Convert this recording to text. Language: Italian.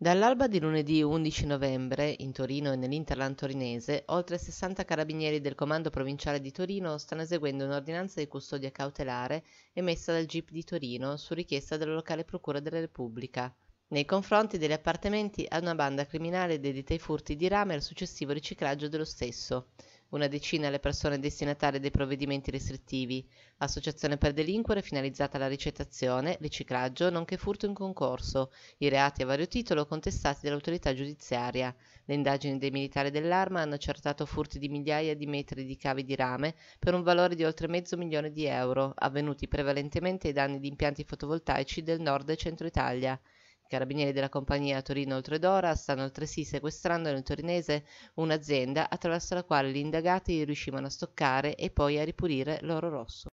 Dall'alba di lunedì 11 novembre, in Torino e nell'Interland torinese, oltre 60 carabinieri del Comando Provinciale di Torino stanno eseguendo un'ordinanza di custodia cautelare emessa dal GIP di Torino su richiesta della locale Procura della Repubblica nei confronti degli appartamenti ad una banda criminale dedita ai furti di rame e al successivo riciclaggio dello stesso, una decina le persone destinatarie dei provvedimenti restrittivi, associazione per delinquere finalizzata alla ricettazione, riciclaggio, nonché furto in concorso, i reati a vario titolo contestati dall'autorità giudiziaria. Le indagini dei militari dell'arma hanno accertato furti di migliaia di metri di cavi di rame per un valore di oltre mezzo milione di euro, avvenuti prevalentemente ai danni di impianti fotovoltaici del nord e centro Italia. I Carabinieri della compagnia Torino Oltredora stanno altresì sequestrando nel torinese un'azienda attraverso la quale gli indagati riuscivano a stoccare e poi a ripulire l'oro rosso.